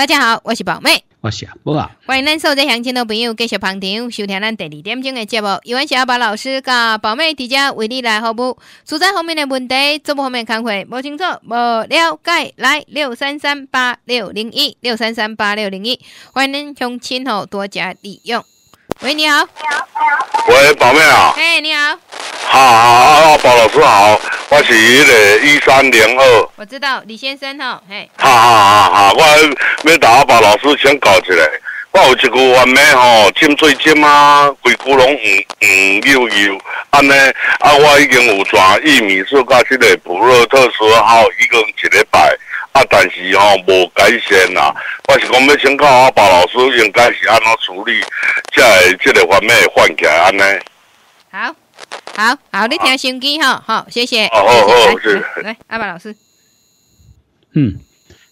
大家好，我是宝妹，我是阿波啊。欢迎咱受灾乡亲的朋友继续旁听收听咱第二点钟的节目，有缘小宝老师甲宝妹伫遮为你来服务，受灾方面的问题，做屋方面开会，无清楚无了解，来六三三八六零一六三三八六零一，欢迎乡亲吼多加利用。喂，你好，你好，喂，宝妹啊，哎，你好，好，宝老师好，我是迄个一三零二，我知道李先生哈，嘿。好好好好，我要当我把老师先搞起来，我有一句原美吼，浸水浸啊，规窟窿黄黄六油。安尼啊，我已经有穿玉米素甲即个普洛特斯号，一共一礼拜。啊，但是吼无改善呐，我是讲要请教阿爸老师，应该是安怎处理，才会即个反咩犯起来安尼？好，好好，你听先机吼，好，谢谢，谢谢，来，阿爸老师，嗯，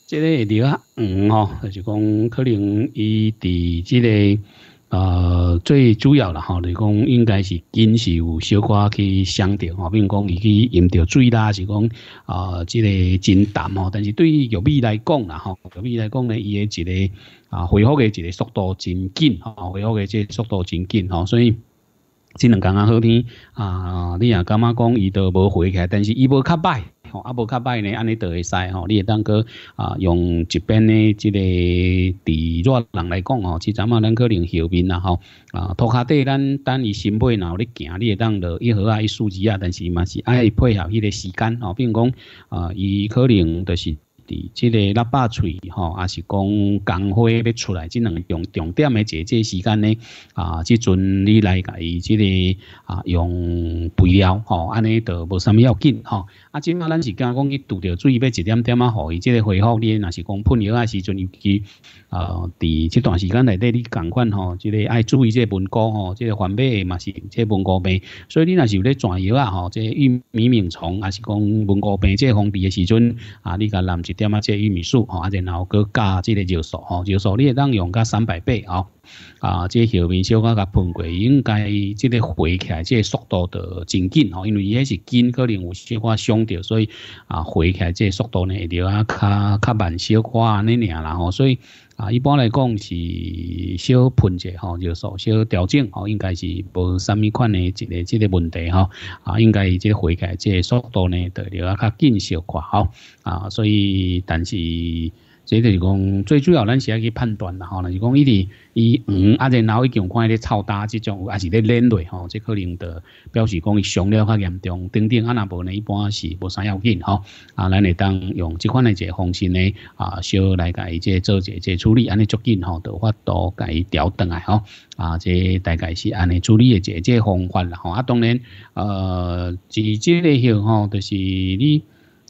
即个地方，嗯吼，就是讲可能伊伫即个。呃，最主要啦吼，你讲应该是紧是有小可去伤到吼，比如讲伊去饮着水啦，是讲啊，即个真淡吼。但是对于玉米来讲啦吼，玉米来讲呢，伊个一个啊恢复诶一个速度真紧吼，恢复嘅这速度真紧吼，所以即两工啊好天啊，你也感觉讲伊都无回起，来，但是伊无较歹，吼，啊无较歹呢，安尼著会使吼，你会当去啊，用一边呢，即个地热人来讲吼，即阵仔咱可能后面啊吼，啊拖下底咱等伊新配然后你行，你会当落一好啊、一书籍啊，但是嘛是爱配合迄个时间吼，比如讲啊，伊可能就是。即个喇叭嘴吼，也是讲刚花要出来，两个用重点的节节时间呢。啊，即阵你来伊即个啊用肥料吼，安尼就无啥物要紧吼。啊，即马咱是讲讲伊拄着水要一点点啊，吼，伊即个恢复你若是讲喷药啊时阵尤去啊。伫这段时间内底你同款吼，即个爱注意即个纹膏吼，即个环尾嘛是即个纹膏病，所以你若是有咧钻药啊吼，即个玉米螟虫，还是讲纹膏病即个封闭的时阵啊，你甲男点啊，即玉米素吼，啊，然后佮加即个尿素吼，尿素你会当用佮三百倍吼，啊，即表面小可佮喷过，应该即个回起来即速度得真紧吼，因为伊迄是紧，可能有小可伤着，所以啊，回起来即速度呢，着啊较较慢小可安尼尔啦吼，所以。啊，一般来讲是小喷一下吼，就说小调整吼，应该是无啥物款的一个这个问题吼，啊，应该个这缓即这速度呢，著了啊，较紧小快吼，啊，所以但是。即就是讲，最主要咱是要去判断啦吼，若是讲伊伫伊黄，啊，然后伊用看咧臭超大即种，还是咧软类吼，即可能著表示讲伊伤了较严重。等等啊那无呢，一般是无啥要紧吼。啊，咱会当用即款诶一个方式呢啊，小来甲伊即做者，这处理，安尼足紧吼，都度甲伊调等来吼。啊，即大概是安尼处理个这这方法啦吼。啊，当然呃，即个个耗吼，就是你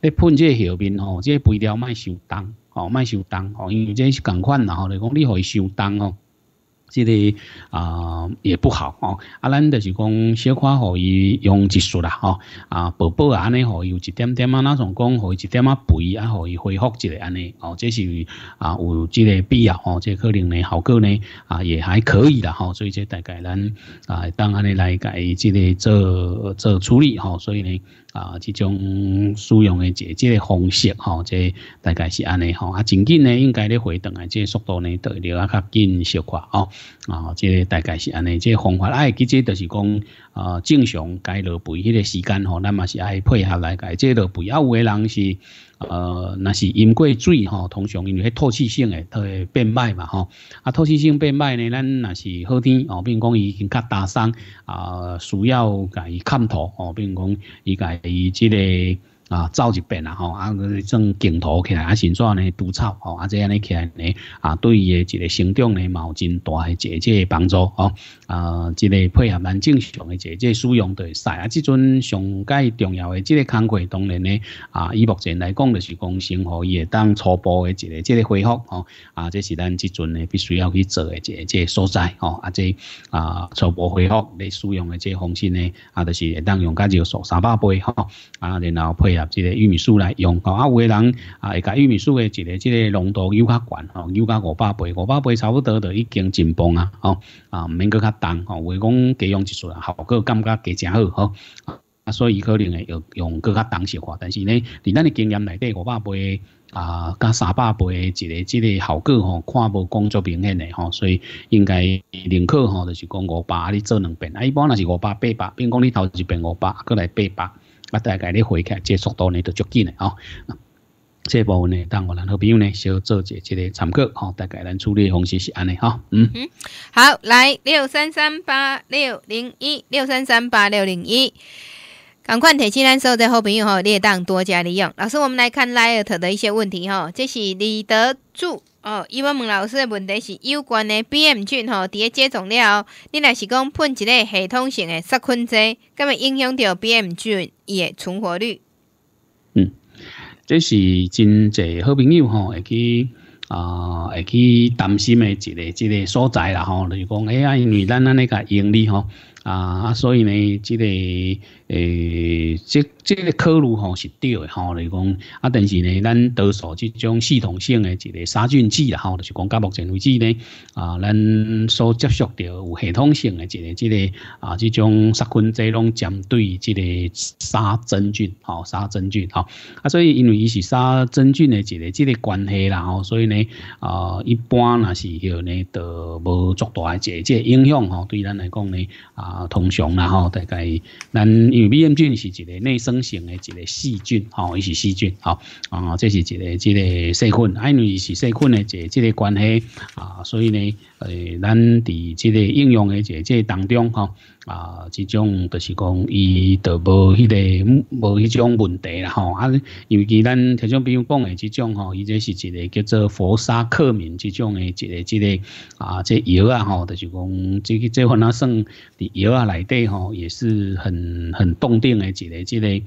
你喷即个后面吼，即肥料卖伤重。哦，卖修单哦，因为这是共款然后来讲你可以修单哦，这个啊也不好哦，啊，咱就是讲小可可以用技术啦吼，啊，宝宝安尼可以有一点点啊，那种讲可以一点啊肥啊，可以恢复一个安尼哦，这是啊有这个必要哦，这可能呢效果呢啊也还可以啦吼，所以这大概咱啊当安尼来改这个做做处理吼，所以呢。啊，即种使用诶，一、即个方式吼，即大概是安尼吼。啊，真紧呢，应该咧回转啊，即个、速度呢，著要啊，较紧小快哦。啊，即个、大概是安尼，即个、方法，哎，其实就是讲，啊，正常该落肥迄个时间吼，咱嘛是爱配合来改，即落肥啊，有个人是。呃，若是淹过水吼，通常因为迄透气性会会变歹嘛吼。啊，透气性变歹呢，咱若是好天哦，比如讲已经较大伤，啊，需要甲伊炕土吼，比如讲伊甲伊即个。啊，走一遍啦吼！啊，种镜头起来，啊，先做呢除草吼，啊，这样呢起来呢，啊，对伊诶一个生长呢，毛真大诶，一个即个帮助吼。啊，一个配合蛮正常诶，一个即个使用会使啊，即阵上介重要诶，即个工桂当然呢，啊，以目前来讲就是讲生活伊会当初步诶一个即个恢复吼。啊，这是咱即阵呢必须要去做诶一个即个所在吼。啊，即啊初步恢复你使用诶即个方式呢，啊，就是当用加就上三百杯吼。啊，然后配。一个玉米素来用吼，啊有个人啊会甲玉米素的一个即个浓度又较悬吼，又较五百倍，五百倍差不多就已经真磅啊吼，啊唔免搁较重吼，话讲加用一撮效果感觉加真好吼，啊所以可能会用用搁较重些寡，但是呢，伫咱的经验内底五百倍啊加三百倍一个这个效果吼，看无工作明显的吼，所以应该认可吼，就是讲五百啊你做两遍，啊一般那是五百八百，比如讲你头一遍五百，再来八百。啊，大概咧回客，这速度呢就足紧嘞吼。这部分呢，当我男好朋友呢，小做一一个参考吼。大概咱处理方式是安尼吼。嗯嗯，好，来六三三八六零一，六三三八六零一。赶快醒起所有的好朋友吼，列当多加利用。老师，我们来看 Light 的一些问题吼，这是李德柱哦，伊要问老师的问题是有关的 B M 菌吼，伫咧接种了，你若是讲喷一个系统性的杀菌剂，敢会影响到 B M 菌的存活率？嗯，这是真侪好朋友吼，会去啊，会去担心的，一个一个所在啦吼，就讲哎呀，因为咱咱那个用利吼。啊所以你只得诶即这个考虑吼是对的吼，来讲啊，但是呢，咱多数即种系统性嘅一个杀菌剂啦吼，就是讲到目前为止呢，啊，咱所接触到有系统性嘅一个、一个啊，即种杀菌剂拢针对即个杀真菌吼，杀真菌吼啊，所以因为伊是杀真菌嘅一个、一个关系啦吼，所以呢，啊，一般那是叫呢，都无足大嘅即个影响吼，对咱来讲呢，啊，通常啦吼，大概，咱因为霉菌是一个内生。成的一个细菌吼，伊是细菌吼，啊，这是一个、一个细菌，啊，因为是细菌的一个、一个关系啊，所以呢，诶，咱伫这个应用的一个、这当中吼，啊，这种就是讲，伊就无迄个无迄种问题啦吼啊，尤其咱听众朋友讲的这种吼，伊这是一个叫做佛沙克敏这种的一个、一个啊，即药啊吼，就是讲，即即可能算伫药啊内底吼，也是很很动定的一个、一个。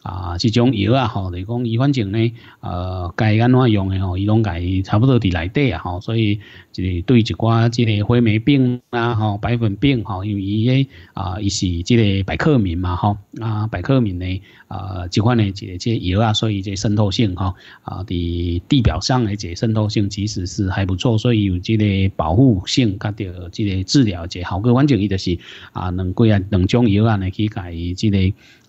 啊，这种药啊，吼，就讲伊反正呢，呃，该安怎用的吼，伊拢改差不多伫内底啊，吼，所以就是对一寡即个灰霉病啊，吼，白粉病，吼，因为伊诶啊，伊是即个百克棉嘛，吼，啊，百克棉呢，啊，即款诶即个即药啊，所以即渗透性，吼，啊，伫地表上诶即渗透性其实是还不错，所以有即个保护性，甲着即个治疗即效果，反正伊就是啊，两几啊，两种药啊，呢去改即个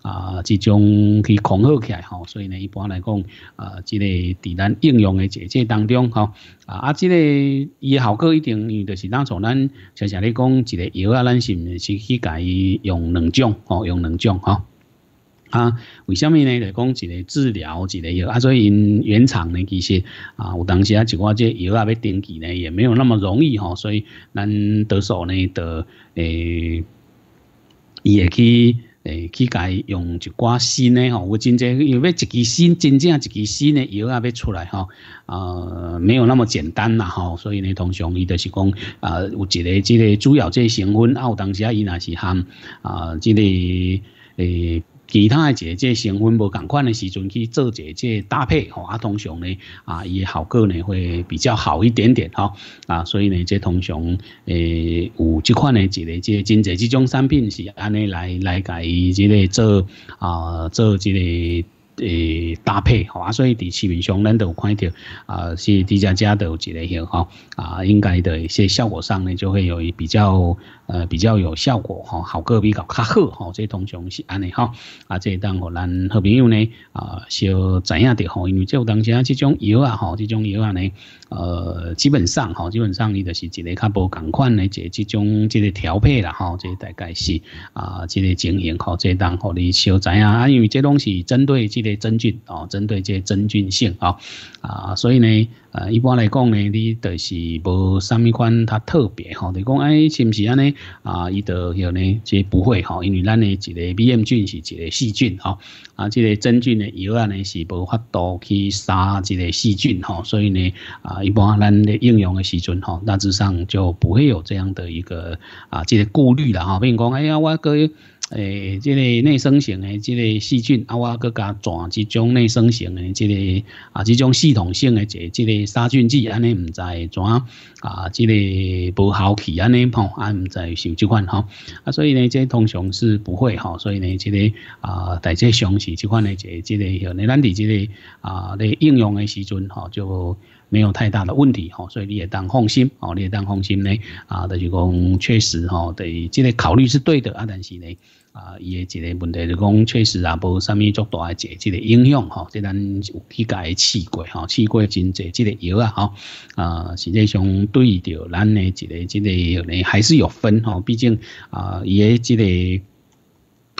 啊，即种。去控好起来吼，所以呢，一般来讲，呃，即个伫咱应用的制剂当中，吼，啊，啊，即个伊效果一定，伊就是咱从咱常常咧讲，一个药啊，咱是毋是去甲伊用两种，吼，用两种，吼。啊，为什么呢？就讲一个治疗，一个药，啊，所以因原厂呢，其实啊，有当时啊，一寡这药啊，要登记呢，也没有那么容易吼，所以咱多数呢，得诶，伊会去。诶，去解用一关新诶吼，我真正因为一支新真正一支新诶药啊要出来吼，啊，没有那么简单啦吼，所以呢，通常伊就是讲啊，有一个即个主要即成分，啊，有当时啊，伊那是含啊，即个诶。其他诶，即些成分无同款的时阵去做即些搭配，吼啊，通常呢啊也好果呢，会比较好一点点，吼啊，所以呢，即通常诶有即款诶一个即真侪即种产品是安尼来来甲伊即个做啊做即个诶搭配，吼啊，所以伫市面上咱都有看到啊，是伫家家都有一个样，吼啊，应该的一些效果上呢就会有比较。呃，比较有效果哈，效果比较较好哈，这通常是安尼哈，啊，这当让咱好朋友呢啊，小知影的哈，因为这当时啊，这种药啊，吼，这种药啊呢，呃，基本上哈，基本上你就是一个较无同款的，即这种这个调配啦哈，即大概是啊，这个情形，可这当让你小知影，啊，因为这拢是针对即个真菌哦，针对这真菌性哦，啊，所以呢。呃，一般来讲呢，你就是无啥物款它特别吼，就讲哎是不是安呢？啊，伊就叫呢，即不会吼，因为咱呢，一个 B M 菌是一个细菌吼，啊，即个真菌呢，药啊呢是无法度去杀即个细菌吼，所以呢，啊，一般咱的应用的时阵吼，大致上就不会有这样的一个啊，即个顾虑啦哈，比如讲哎呀，我个。诶，即个内生型诶，即个细菌啊，我搁加转即种内生型诶，即个啊，即种系统性诶即即个杀菌剂安尼唔在转啊，即个无好期安尼，吼，啊唔在受即款吼，啊，所以呢，即通常是不会吼，所以呢，即个啊，大家相信即款诶即即个咱伫即个啊咧应用诶时阵吼，就没有太大的问题吼，所以你也当放心哦，你也当放心咧，啊，就是讲确实吼，对，即个考虑是对的啊，但是咧。啊，伊个一个问题就讲，确实也无啥物足大个一个影响吼。即咱有去家试过吼，试过真济，即个药啊吼。啊，实际上对着咱诶一个即个药呢，还是有分吼。毕竟啊，伊个即个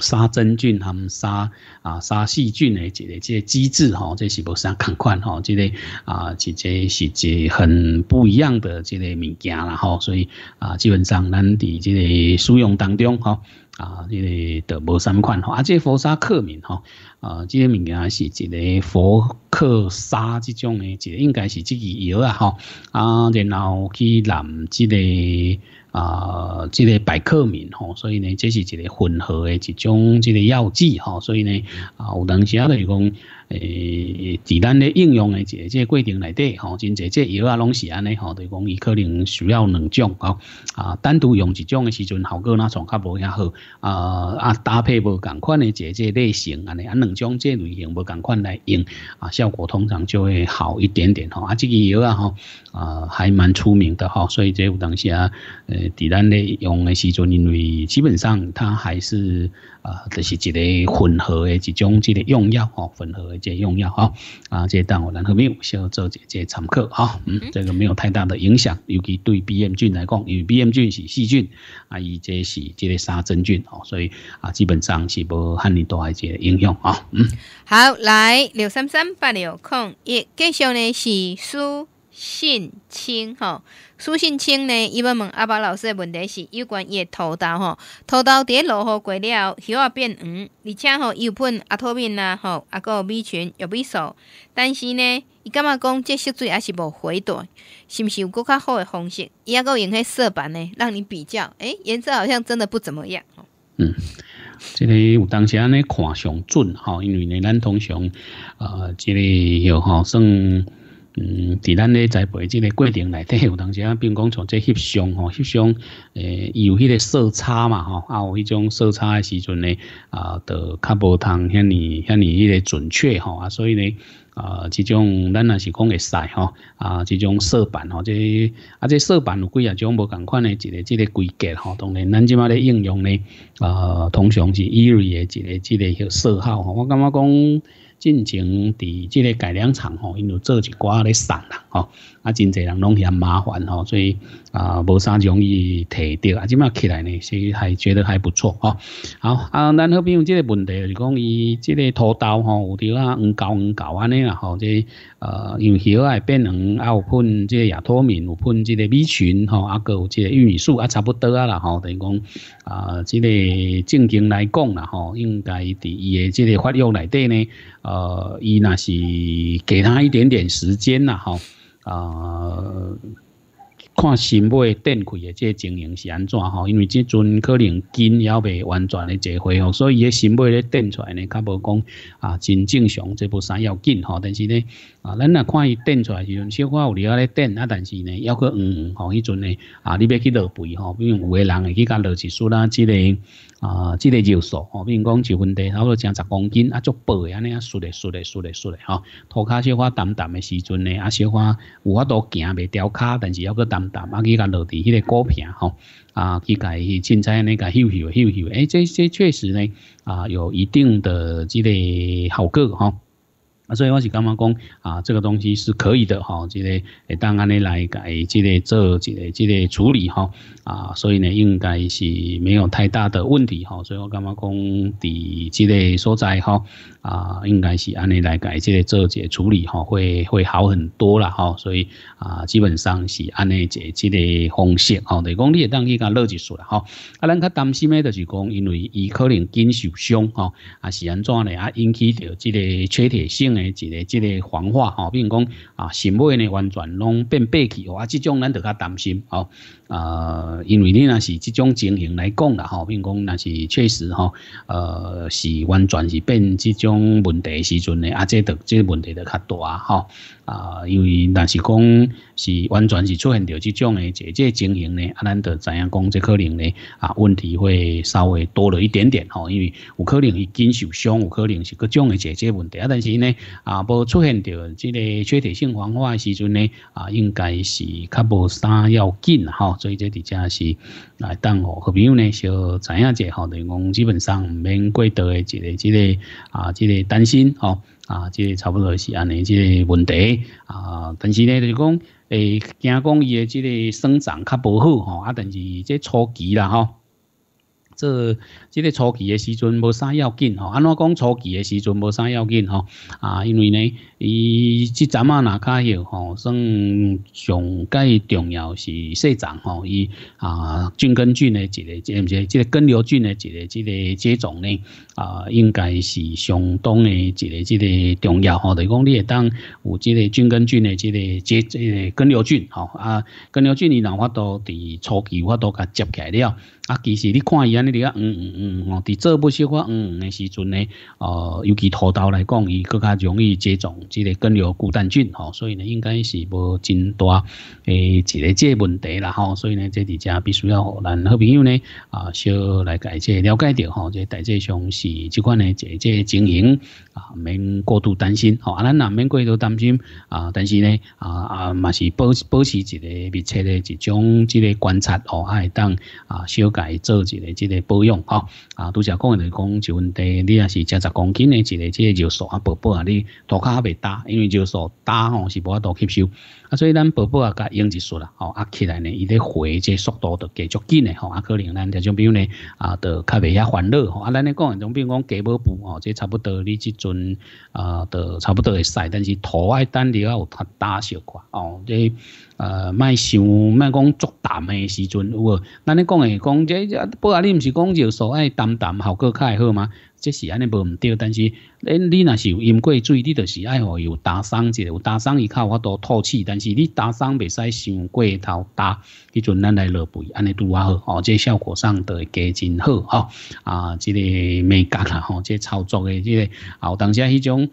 杀真菌含杀啊杀细菌诶，一个即个机制吼，这是无啥共款吼。即个啊，是即，是这很不一样的即个物件啦吼。所以啊，基本上咱伫即个使用当中哈。啊，因个都无三款吼，啊，这佛沙克敏吼，啊，这个物件是一个佛克沙这种一个应该是这个药啊吼，啊，然后去染这个啊，这个百克敏吼，所以呢，这是一个混合的一种这个药剂吼，所以呢，啊，有当时啊就是讲。诶，伫咱咧应用诶，一即个过程内底吼，真侪即药啊，拢是安尼吼，就讲伊可能需要两种吼，啊，单独用一种诶时阵，效果那从较无遐好，啊啊搭配无同款诶，一即类型安尼啊，两种即类型无同款来用啊，效果通常就会好一点点吼。啊，即个药啊吼，啊还蛮出名的吼，所以即有当时啊，诶，伫咱咧用诶时阵，因为基本上它还是啊，就是一个混合诶一种即个用药吼，混合。这用药哈啊，这当我然后没需要做这这常客哈，嗯，这个没有太大的影响，尤其对 B M 菌来讲，因为 B M 菌是细菌啊，以这是这个杀真菌哦，所以啊，基本上是无和你都一这影响啊，嗯，好，来六三三八六空一，介绍呢是苏信清哈。书信青呢？伊要问阿宝老师的问题是有关伊诶土豆吼，土豆伫咧落雨过了，叶变黄，而且吼又喷阿托面啦吼，阿有米群玉米素，但是呢，伊感觉讲这吸水还是无回倒？是毋是有搁较好诶方式？伊阿有用迄色板呢，让你比较，诶颜色好像真的不怎么样。嗯，这个有当时安尼看上准吼，因为呢，咱通常啊，这个有吼算。嗯伫咱咧栽培即个过程内底 有当时啊比如讲像即个翕相吼翕相诶伊有迄个色差嘛吼啊有迄种色差诶时阵咧，啊著较无通遐尔遐尔迄个准确吼啊所以咧。啊即种咱若是讲会使吼啊即种色板吼即啊即色板有几啊种无共款诶一个即个规格吼当然咱即满咧应用咧，啊通常是以为诶一个即个诺色号吼我感觉讲进前伫即个改良厂吼，因就做一寡咧送啦吼，啊真侪人拢嫌麻烦吼，所以啊无啥容易摕着。啊。即卖起来呢，是还觉得还不错吼。好啊，咱好比用即个问题就讲伊即个土豆吼有滴啦黄九黄九安尼啦吼，即呃用许来变黄，啊有喷即个亚脱敏，有喷即个米菌吼，啊个有即个玉米素啊差不多啊啦吼，等于讲啊即个正经来讲啦吼，应该伫伊个即个发育内底呢。呃，伊那是给他一点点时间呐，吼，啊，看新尾电开的这情形是安怎吼？因为这阵可能紧还未完全的结吼，所以个新买咧电出来呢，较无讲啊，真正常，这部啥要紧吼，但是呢。啊，咱若看伊顶出来时阵，小可有哩阿咧蹬啊，但是呢，要搁嗯黄吼，迄阵呢啊，你要去落肥吼，比如有个人会去甲落一撮啦即个啊，即个尿素吼，比如讲一分地，差不多成十公斤啊，足肥安尼啊，竖咧竖咧竖咧竖咧吼，涂骹小可淡淡诶时阵呢，啊，小可有法度行未掉骹，但是要搁淡淡啊，去甲落伫迄个果片吼，啊，去甲去凊彩安尼甲休休休休，诶，这这确实呢，啊，有一定的即个效果吼。啊，所以我是感觉讲啊，这个东西是可以的哈，这个诶，当然的来改，这个做这个这个处理哈啊，所以呢应该是没有太大的问题哈，所以我刚刚讲第这个所在哈。啊，应该是按你来改，这个做个处理吼，会会好很多了哈。所以啊，基本上是按你这这个方式吼，是讲你也当去甲乐就熟了哈。啊，咱较担心的就是讲，因为伊可能肩受伤吼，啊是安怎咧啊，引起着这个缺铁性的一个这个黄化吼，如讲啊，是尾呢完全拢变白起哦，啊，这种咱就较担心哦。呃，因为你那是这种情形来讲啦，吼，并讲那是确实吼，呃，是完全是变这种问题时阵呢，啊，这的这个问题的较大啊啊，因为那是讲是完全是出现着这种的解解情形呢，啊，咱得怎样讲，这可能呢啊，问题会稍微多了一点点吼，因为有可能是肩受伤，有可能是各种的解解问题，啊，但是呢，啊，无出现着这个缺铁性黄化时阵呢，啊，应该是较无啥要紧吼。所以这底下是来当哦，好朋友呢，小怎样子吼，等于讲基本上唔免过多的一个一个啊，即个担心吼，啊，即个差不多是安尼即个问题啊。但是呢，就是讲，诶，惊讲伊的即个生长较不好吼，啊，但是即初期啦吼。这这个初期的时阵无啥要紧吼，安怎讲初期的时阵无啥要紧吼？啊，因为呢，伊即阵啊，哪卡要吼，算上介重要是细种吼，伊啊菌根菌的一个即唔是，即个根瘤菌的一个即个接种呢啊，应该是相当的一个即个重要吼。就讲你当有即个菌根菌的即个接即个根瘤菌吼啊，根瘤菌伊哪法都伫初期，我都甲接起来了，啊，其实你看伊安尼。你啊，嗯嗯嗯，哦，伫做不消化嗯嗯的时阵呢，哦，尤其土豆来讲，伊更加容易接种，即个根瘤固氮菌，吼，所以呢，应该是无真大诶一个即个问题啦，吼，所以呢，即伫遮必须要咱好朋友呢啊，小来解这了解着吼，即大致上是即款的这个情形啊，免过度担心吼，啊，咱也免过度担心啊，但是呢，啊啊，嘛是保保持一个密切的一种即个观察哦，会当啊，小改做一个即个。保养哈啊，都是讲人讲一问题，你也是七十公斤的一个即个尿素啊，宝宝啊，你涂卡也未打，因为尿素打吼是无法多吸收啊，所以咱宝宝啊，加用一术啦，吼啊起来呢，伊的回即速度都继足紧呢，吼啊可能咱这种比如呢啊，就卡未遐烦恼吼啊，咱你讲，总比如讲隔膜布哦，即差不多你即阵啊，就差不多会晒，但是涂外单料有它打小块哦，对。呃，卖想卖讲足淡的时阵有无？那咧讲的讲这，不啊？你唔是讲就所爱淡淡效果较好吗？这是安尼无唔对，但是恁你若是饮过水，你就是爱有打桑一下，有打伤伊较有法多透气。但是你打伤未使伤过头打，迄阵咱来落肥安尼拄啊好，哦，即效果上都会加真好哦啊，这个美觉啦，吼，即操作的这个，啊，有当时啊，迄种。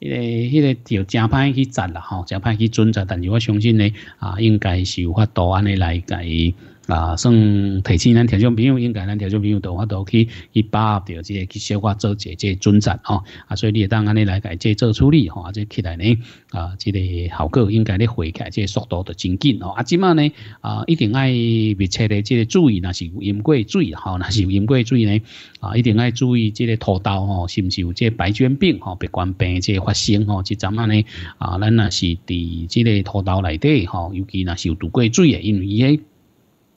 迄个、迄个，就正歹去查啦，吼，正歹去准则。但是我相信咧，啊，应该是有法度安尼来解。啊，算提醒咱调众朋友应该，咱调众朋友都话都去去把握着，这个去消化做这这个则杂吼。啊，所以你也当安尼来改即做处理吼，啊，这起来呢，啊，即个效果应该咧回解，即速度都真紧哦。啊，即嘛呢，啊，一定爱密切的即个注意，那是饮过水，吼，那是饮过水呢，啊，一定爱注意即个土豆吼，是不是有即白卷病吼、白冠病即发生吼？即怎样呢？啊，咱那是伫即个土豆内底吼，尤其那是有毒过水的，因为伊。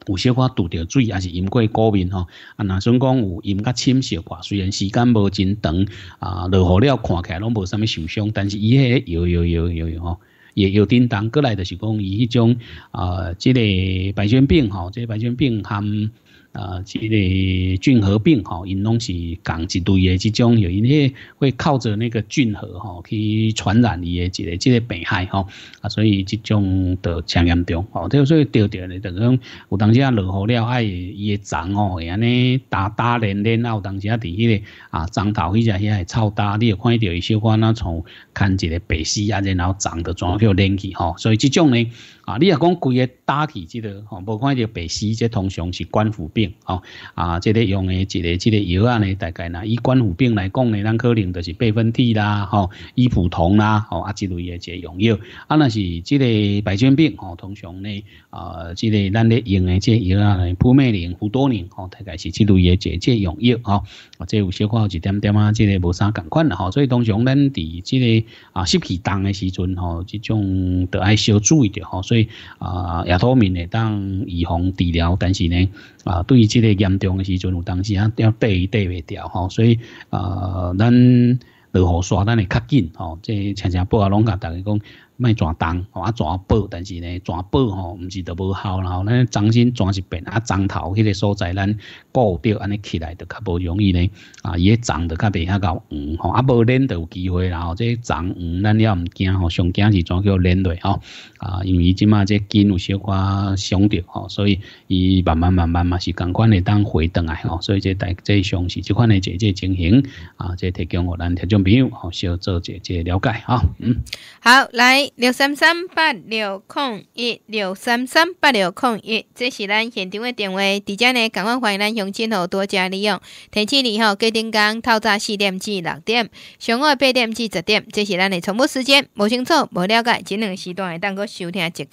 有小可堵着水，啊，是淹过过敏吼。啊，那算讲有淹较深小寡，虽然时间无真长，啊，落雨了看起来拢无啥物受伤，但是伊迄摇摇摇摇摇吼，也有叮当过来，就是讲伊迄种啊，即个白血病吼，即个白血病含。啊，即个菌合并吼，因拢是共一堆的，即种有因个会靠着那个菌核吼去传染伊的这个即个病害吼，啊，所以即种就强严重吼，即个所以钓钓咧，等于讲有当时啊落雨了，爱伊的粽吼，会安尼打打连连，啊，有当时啊伫迄个啊长头迄只遐系臭打，你就看到伊小款仔从牵一个白丝啊，然后长的全部互连起吼，所以即种呢。啊！你若讲贵个打字之个，吼，无看到白丝，即通常是冠节病，吼啊！即个用的一个即个药啊，呢大概呐，以冠节病来讲呢，咱可能就是贝芬替啦，吼，依普通啦，吼啊，之类的即个用药。啊，那是即个白血病，吼，通常呢，啊，即个咱咧用嘅即药啊，扑灭灵、普多灵，吼，大概是之类的即即用药，吼。即有小可有一点点啊，即个无啥同款啦吼。所以通常咱伫即个啊湿气重的时阵吼，即种都爱小注意着吼。所以啊，牙托面会当预防治疗，但是呢啊，对于即个严重诶时阵，有当时啊要对对袂掉吼。所以啊，咱落雨刷，咱会较紧吼。即常常报啊，拢甲大家讲卖全冻，吼啊全报，但是呢全报吼，唔是都无效然后咱掌心全是遍，啊掌头迄个所在咱。高掉安尼起来就较无容易咧，啊，伊涨得较袂遐高，黄吼，啊，无连得有机会，吼即这涨黄，咱了唔惊吼？上惊是怎叫连落吼？啊，因为伊即嘛这筋有小可伤着吼，所以伊慢慢慢慢嘛是赶快会当回顿来吼，所以这大这上是即款的姐姐情形啊，这提供我咱听众朋友吼，小做姐姐了解哈。嗯，好，来六三三八六空一六三三八六空一，这是咱现场的电话，伫遮呢赶快欢迎咱。从今后多加利用。提醒你吼，过天工透早四点至六点，上午八点至十点，这是咱的重复时间。无清楚、无了解，这两个时段的当可收听一届。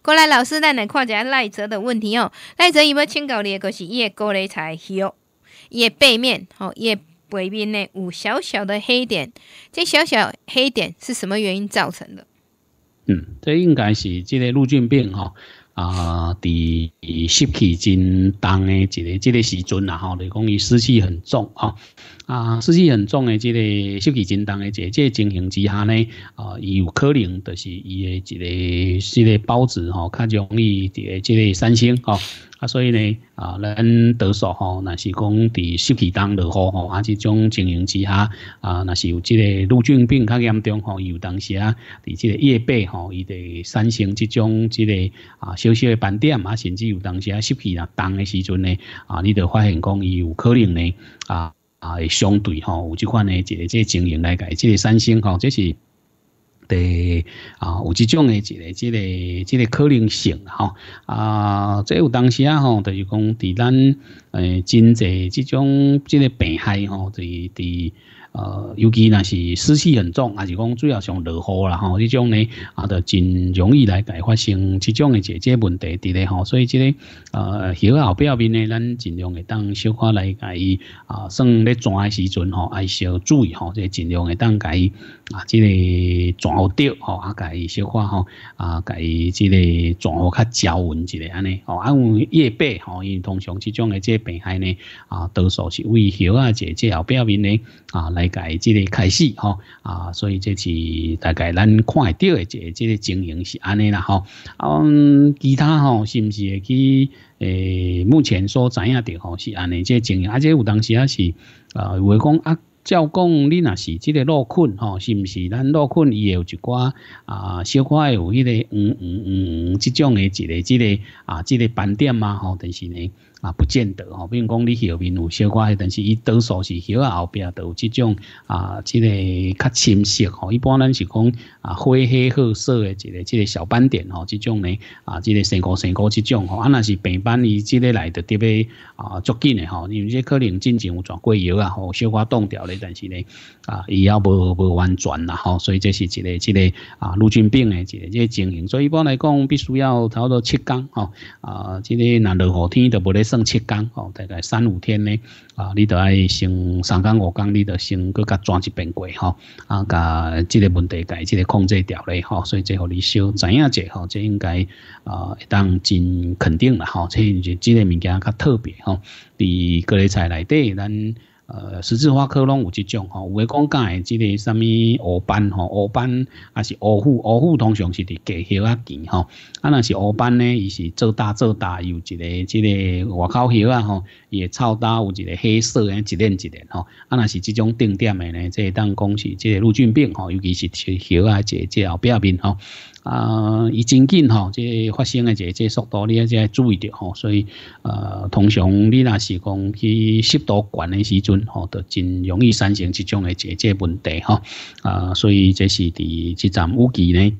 过来，老师，咱来看一下赖哲的问题哦。赖哲伊要请教你，就是伊的高丽菜叶叶背面吼，叶背面呢有小小的黑点，这小小黑点是什么原因造成的？嗯，这应该是这个陆菌病吼。啊，第湿气真重的，一个这个时阵啦吼，你讲伊湿气很重啊，啊，湿气很重的，这个湿气真重的，一个这个情形之下呢，啊，有可能就是伊诶一个即个包子吼，较容易诶这个三星啊。啊，所以呢，啊，咱倒数吼，那是讲伫湿气当落雨吼，啊，这种情形之下，啊，那是有这个路径变较严重吼，有当时啊，伫这个叶背吼，伊的产生这种这个啊，小小的斑点啊，甚至有当时啊，湿气啊，重的时阵呢，啊，你著发现讲伊有可能呢，啊啊，相对吼，有这款呢，一个这情形来讲，这个产生吼，这是。第啊有这种嘅一个、一个、一个可能性吼啊，即有当时啊吼，就是讲伫咱诶真侪这种即个病害吼，就伫。呃，尤其那是湿气很重，还是讲主要像落雨啦吼，这种呢，啊，就真容易来改发生这种嘅解决问题，伫咧吼。所以这个呃，小后表面呢，咱尽量会当小可来改，啊，算咧转诶时阵吼，爱小注意吼，个尽量会当改啊，这个转好啲吼，啊，改小可吼，啊，改这个转好较娇稳一点安尼吼，啊为叶背吼，因通常这种即这病害呢，啊，多数是为小啊，解决后表面呢，啊。大概即个开始吼啊，所以这是大概咱看得到的即个即个经营是安尼啦吼。嗯，其他吼是毋是去诶？目前所知影的吼是安尼，即经营而且有当时也是啊，话讲啊，照讲你那是即个落困吼，是毋是咱落困伊也有一寡啊，小可有迄个嗯嗯嗯嗯这种的一个即个啊，即个斑点嘛吼，但是呢。啊，不见得吼。比如讲，你后面有小块，但是伊多数是后边有这种啊，这个较深色吼。一般咱是讲啊，灰黑褐色的这个这个小斑点吼，这种呢啊，这个生高生高这种吼。啊，那是白斑，伊这个来的特别啊，足紧的吼。因为这可能进前有抓过药啊，吼小可冻掉咧，但是呢啊，伊还无无完全啦吼，所以这是一个这个啊，陆菌病的一个这情形。所以一般来讲，必须要差不多七天吼啊，这个那雨天都不咧。剩七天哦，大概三五天呢，啊，你得爱先三天五天，你得先搁甲转一边过吼，啊，甲这个问题甲这个控制掉咧吼，所以这予你小知影者吼，这应该啊会当真肯定啦吼，这就个物件较特别吼，伫各类菜内底咱。呃，十字花科拢有即种吼，有诶讲讲诶，即个虾米乌斑吼，乌斑啊是乌虎，乌虎通常是伫结血啊见吼。啊，若是乌斑呢，伊是做大做大，有一个即个外口血啊吼，伊会臭大，有一个黑色诶一链一链吼。啊，若是即种定点诶呢，即当讲是即个陆菌病吼，尤其是结血啊，一、即后壁面吼。啊伊真紧吼即发生诶即即速度你啊这爱注意着吼所以啊通常你若是讲去湿度悬诶时阵吼著真容易产生即种诶即即问题吼啊所以这是伫即站有机咧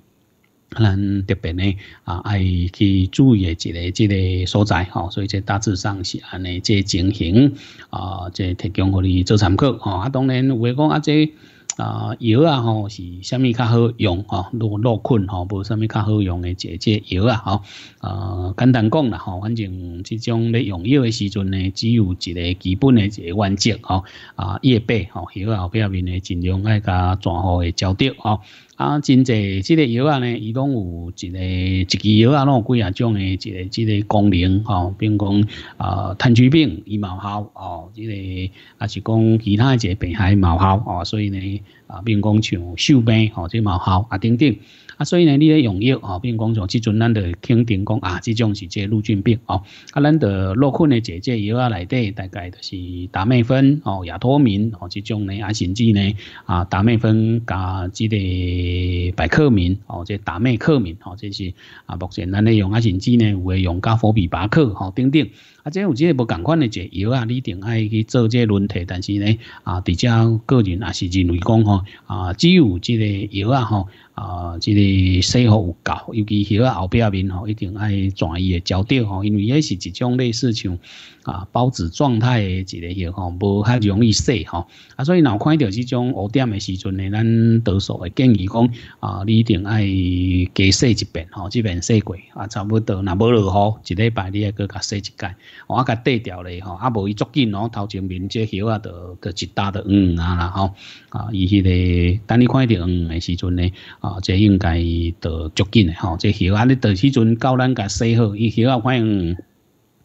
咱特别咧啊爱去注意诶一个即个所在吼所以这大致上是安尼这情形啊这提供互你做参考吼啊当然有诶讲啊这啊，药啊，吼是啥物较好用吼？落落困吼，无啥物较好用的这这药啊，吼啊，简单讲啦，吼，反正这种咧用药的时阵呢，只有一个基本的个原则吼，啊，叶备吼，以后壁面呢尽量爱加抓好诶交代吼。啊，真侪即个药啊呢，伊拢有一个一支药啊，拢有几啊种诶一个即个功能吼，并讲啊，炭疽病、嘛有效哦，即个啊是讲其他一个病嘛有效哦，所以呢啊，并讲像哮喘哦，即有效啊等等。啊，所以呢，你咧用药哦，并讲像即阵咱得肯定讲啊，即种是即个陆军病哦。啊，咱的落款的姐姐药啊内底大概就是达美芬哦，亚脱敏哦，即种呢啊甚至呢啊达美芬加即个百克敏哦，即达美克敏哦，这是啊目前咱咧用啊甚至呢有会用加氟比巴克哦等等。啊，即有即个无同款诶，一个药啊，你一定爱去做即个轮题，但是呢，啊，伫只个人也是认为讲吼，啊，只有即个药啊吼，啊，即个售后有够，尤其药啊后壁面吼，一定爱转移诶焦点吼，因为也是一种类似像。啊，孢子状态诶，一个叶吼，无较容易死吼，啊，所以若看到即种乌点诶时阵呢，咱多数会建议讲啊，你一定爱加洗一遍吼，这边洗过啊，差不多，若无落雨，一礼拜你也搁加洗一届，我加短条咧吼，啊，无伊足紧哦，头前面即叶啊，着着一大着黄黄啦吼，啊，伊迄个等你看到黄黄诶时阵呢，啊，即应该着足紧诶吼，即叶啊，你到时阵到咱甲洗好，伊叶啊，看黄。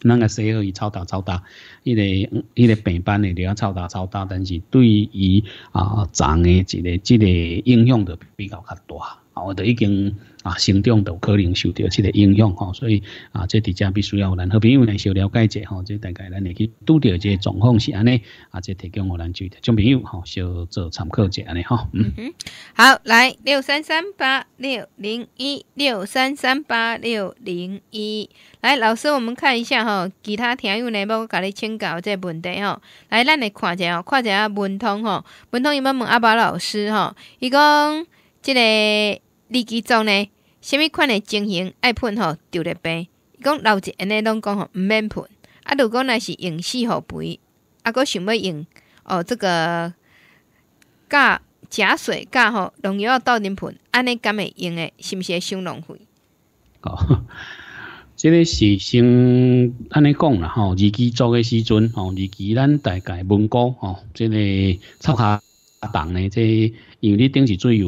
咱个西药伊超大超大，伊个伊个病斑的了超大超大，但是对于啊长的这个这个影响就比较较大，啊，我都已经。啊，成长都可能受到这个影响吼。所以啊，这底下必须要有好朋友来小了解一下吼。这大概咱会去拄着这状况是安尼，啊，这提供予咱就种朋友吼，小做参考一下呢哈。嗯嗯，好，来六三三八六零一六三三八六零一，来老师，我们看一下哈，其他听友呢，包括甲你请教这问题哦，来，咱来看一下哦，看一下文通吼。文通有咩问阿宝老师吼，伊讲这个你几种呢？啥物款诶，情形爱喷吼就着喷。伊讲老一安尼拢讲吼，毋免喷。啊，如果若是用四号肥，啊，佫想要用哦，即个加假水加吼农药倒点喷，安尼敢会用诶？是毋是伤浪费？哦，即 个是先安尼讲啦吼，二期做诶时阵吼，二期咱大概闻过吼，即个插下档诶，个因为你顶时水有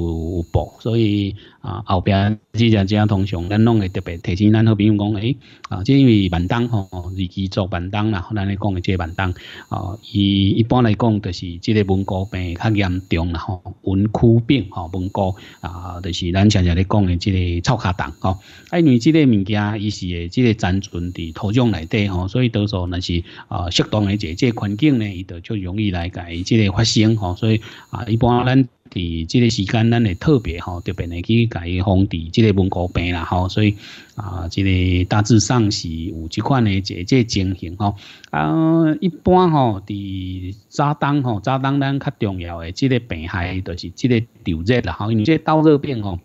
补，所以啊后边。即只只只通常，咱拢会特别提醒咱好朋友讲，哎，啊，即因为万虫吼，是期做万虫啦，咱咧讲的即个螨虫，哦，伊一般来讲，就是即个蒙古病较严重啦吼，温区病吼，蒙古啊，就是咱常常咧讲的即个臭卡档吼，啊，因为即个物件，伊是诶，即个残存伫土壤内底吼，所以多数那是啊，适当个即个环境呢，伊就就容易来改伊即个发生吼，所以啊，一般咱伫即个时间，咱会特别吼，特别来去改伊防治即个。个本骨病啦，吼，所以啊，即个大致上是有即款的一个即情形吼。啊，一般吼，伫早冬吼，早冬咱较重要嘅即个病害，就是即个盗热啦，吼，因为即个盗热病吼，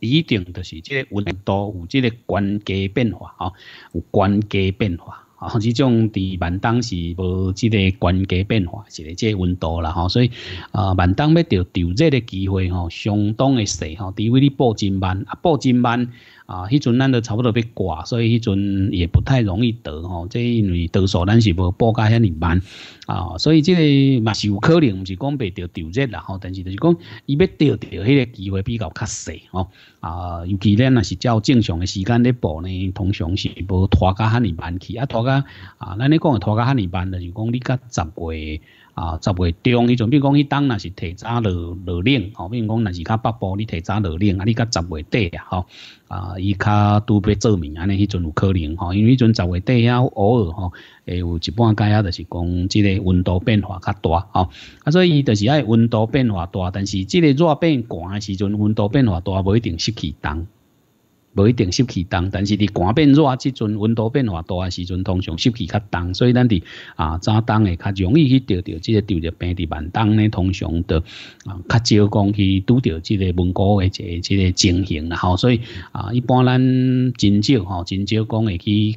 一定就是即温度有即个关节变化吼，有关节变化。啊，这种伫万当是无即个关节变化，即个即温度啦，吼，所以啊，万当要着调热的机会吼，相当诶细吼，除非你报真慢，啊，报真慢。啊，迄阵咱都差不多被挂，所以迄阵也不太容易得吼。即因为得数咱是无报价遐尔慢啊，所以即个嘛是有可能，唔是讲袂着调热啦吼。但是就是讲，伊要着调迄个机会比较较细吼啊。尤其咱那是照正常的时间咧报呢，通常是无拖加遐尔慢去啊拖加啊。咱咧讲拖加遐尔慢就是讲你甲十过。啊，十月中，伊阵，比如讲，伊当那是提早落落冷，吼，比如讲，那是较北部，你提早落冷，啊，你较十月底啊，吼，啊，伊较都要做明，安尼，迄阵有可能吼，因为迄阵十月底了，偶尔吼，会有一半间啊，就是讲，即个温度变化较大，吼，啊，所以伊就是爱温度变化大，但是即个热变寒的时阵，温度变化大，无一定湿气重。无一定湿气重，但是伫寒变热即阵温度变化大诶时阵，通常湿气较重，所以咱伫啊早冬会较容易去得着即个得着病。伫晚冬呢，通常着啊较少讲去拄着即个蒙古诶一个即个情形啦吼。所以啊，一般咱真少吼，真少讲会去伊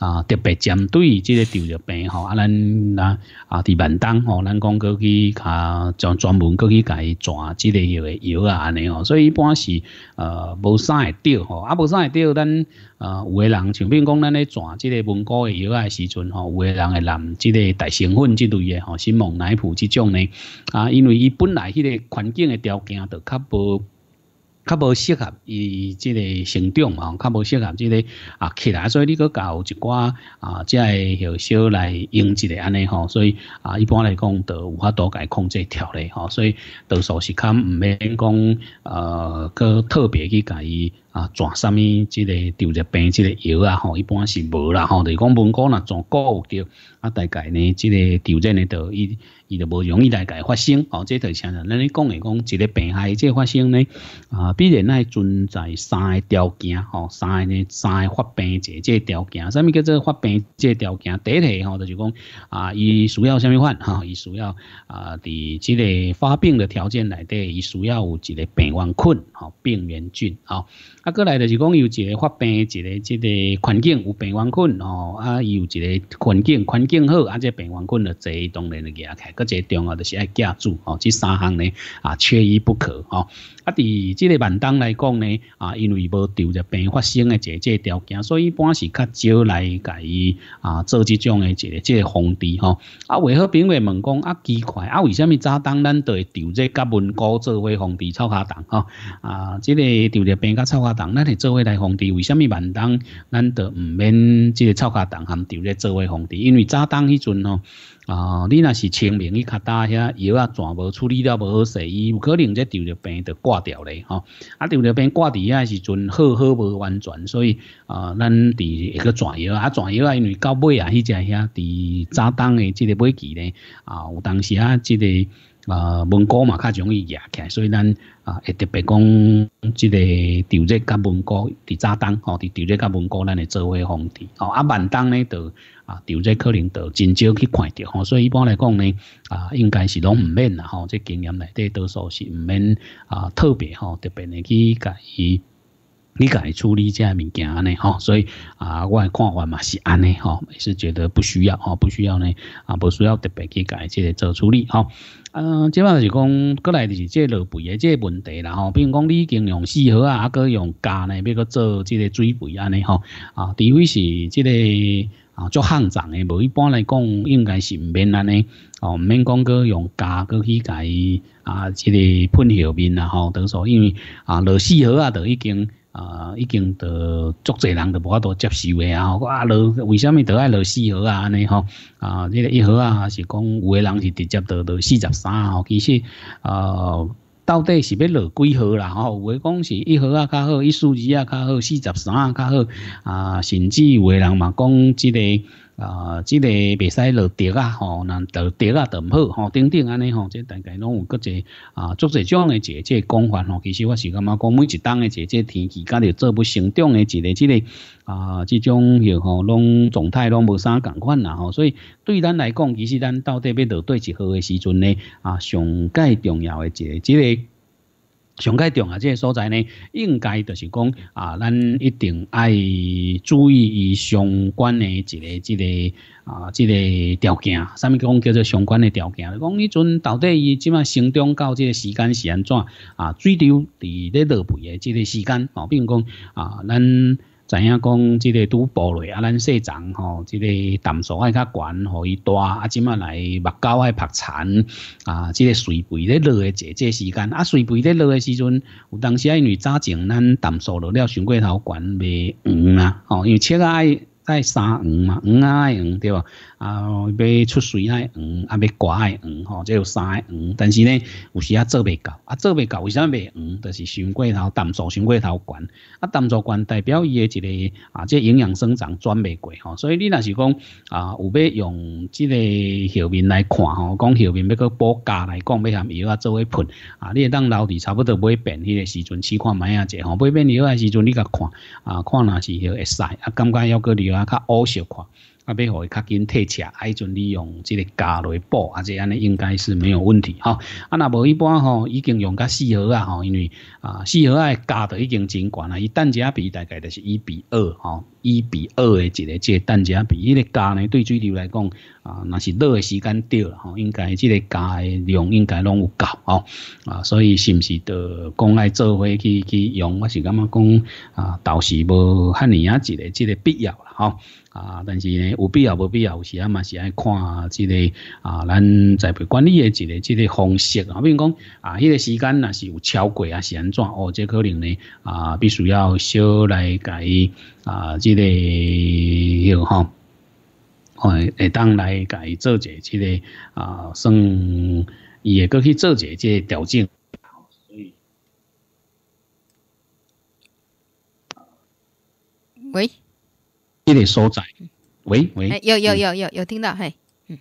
啊特别针对即个得着病吼。啊咱啊啊伫晚冬吼，咱讲过去较专专门过去伊抓即个药药啊安尼哦。所以一般是呃无啥会得。吼，啊无啥会着，咱呃有诶人，像比如讲咱咧转即个蒙古诶药啊时阵吼，有诶人会饮即个大成分即类诶吼，新蒙奶普即种呢，啊，因为伊本来迄个环境诶条件着较无。较无适合伊即个成长吼，较无适合即个啊起来所以你佫甲有一寡啊遮诶诺小来用一个安尼吼所以啊一般来讲着有法度甲伊控制调理吼所以度数是较毋免讲啊佫特别去甲伊啊抓啥物即个住入病即个药啊吼一般是无啦吼着是讲问讲若全国有着啊大概呢即个住入诶度伊伊就无容易来伊发生，哦，即个像人，咱咧讲诶，讲一个病害，即个发生呢，啊，必然爱存在三个条件，吼，三个三个发病者即条件，啥物叫做发病这条件？第一个吼，就讲啊，伊需要啥物款，哈，伊需要啊，伫即个发病的条件内底，伊需要有一个病源菌，吼，病原菌，吼。啊，过来就是讲有一个发病，一个这个环境有病原菌哦，啊，有一个环境环境好，啊，即病原菌就侪，当然就加开，搁即种啊，就是爱加注哦，即三项呢啊，缺一不可哦。啊，伫即个闽东来讲呢，啊，因为无调着病发生的这这条件，所以一般是较少来给伊啊做即种的一个即防治哦。啊，为何闽北问讲啊奇怪啊，为虾米早当咱都会调这甲苯高做为防治臭脚虫？吼啊，即个调着病甲臭脚咱咧做位来防治。为虾米万当咱都唔免即个臭脚党含丢咧做位防治？因为炸弹迄阵吼，啊，你那是清明去卡打遐药啊全部处理了无好势，伊有可能在丢着病就挂掉咧吼，啊丢着病挂底下时阵好好无完全，所以啊咱伫一个转药啊转药啊，因为到尾啊，迄只遐伫炸弹的即个尾期咧啊，有当时啊即个。啊蒙古嘛，较容易起来，所以咱啊，特别讲即个吊坠甲蚊果伫早弹，吼，伫吊坠甲蒙古咱会做伙防治吼，啊万当咧就啊吊坠可能就真少去看到，哦，所以一般来讲咧，啊，应该是拢唔免啦，吼，即经验内底多数是唔免，啊特别，哦，特别你去甲伊。你伊处理这物件呢，吼，所以啊，我睇看法嘛是安尼，吼，是觉得不需要，吼，不需要呢，啊，不需要特别去改，即做处理，哦。嗯，即摆是讲过来就是即落肥诶即个问题啦吼，比如讲你已经用四禾啊，还佫用加呢，要佫做即个水肥安尼吼，啊，除非是即个啊做旱长诶，无一般来讲应该是毋免安尼，哦毋免讲佮用加佮去甲伊啊，即个喷药面啦吼，等于说因为啊落四禾啊都已经。啊，已经到足侪人，都无法度接受诶啊！我落，为什么倒爱落四号啊？安尼吼，啊，这个一号啊，是讲有诶人是直接倒落四十三吼。其实，呃，到底是要落几号啦？吼，有诶讲是一号啊较好，一数字啊较好，四十三啊较好，啊，甚至有诶人嘛讲即个。啊，即、个袂使落碟啊，吼、若那落碟啊，毋好，吼、哦，等等安尼吼，即大概拢有各只啊，足侪种诶，姐姐讲法吼，其实我是感觉讲每一冬诶，姐姐天气甲着做不成长诶，一个即、个啊，即种诺吼，拢状态拢无啥共款啦吼，所以对咱来讲，其实咱到底要落对一号诶时阵咧啊，上介重要诶一个即、个。上盖重啊，即个所在呢，应该就是讲啊，咱一定爱注意伊相关的一个、一个啊、即个条件。啥物讲叫做相关的条件，讲你阵到底伊即满成长到即个时间是安怎啊？水流伫咧落肥的即个时间，比如讲啊，咱。知影讲，即个都补落啊，咱细种吼，即个淡素爱较悬，互伊大啊，即满来目胶爱曝产啊，即个水肥咧落的即个时间啊，水肥咧落诶时阵，有当时啊，因为早前咱淡素落了上过头悬，未黄啊，吼，因为切啊爱。在三黄嘛，黄啊黄对吧？啊，要出水那黄，啊要刮的黄吼，即有三个黄。但是呢，有时啊做未到，啊做未到，为啥未黄？就是伤过头淡素伤过头悬啊淡素悬代表伊个一个啊即营养生长转未过吼。所以你若是讲啊，有要用即个后面来看吼，讲后面要搁补价来讲，要什药啊做为喷啊，你当老弟差不多买便迄个时阵，试看买啊者吼，买便油个时阵你甲看啊，看若是会使，啊，感觉要过你。啊，较乌色看。啊，要互伊较紧退车，啊，迄利用即个加来布，啊，即安尼应该是没有问题吼。啊，那无一般吼，已经用甲四盒啊吼，因为啊，四盒诶加都已经真悬啊，伊单价比大概就是一比二吼，一比二诶一个即单价比，伊个加呢对水流来讲啊，那是热诶时间对了吼，应该即个加诶量应该拢有够吼。啊，所以是毋是着讲爱做伙去去用，我是感觉讲啊，倒是无遐尔啊一个即个必要啦吼。啊，但是呢，有必要无必要，有时啊嘛是爱看即个啊，咱栽培管理的之个即个方式啊，比如讲啊，迄个时间呐是有超过啊，安怎哦，这可能呢啊，必须要少来改啊，即、迄号吼，会会当来改做者即个啊，算伊会搁去做者即个调整。喂。一个所在，喂喂，有有有有有听到，嘿，嗯，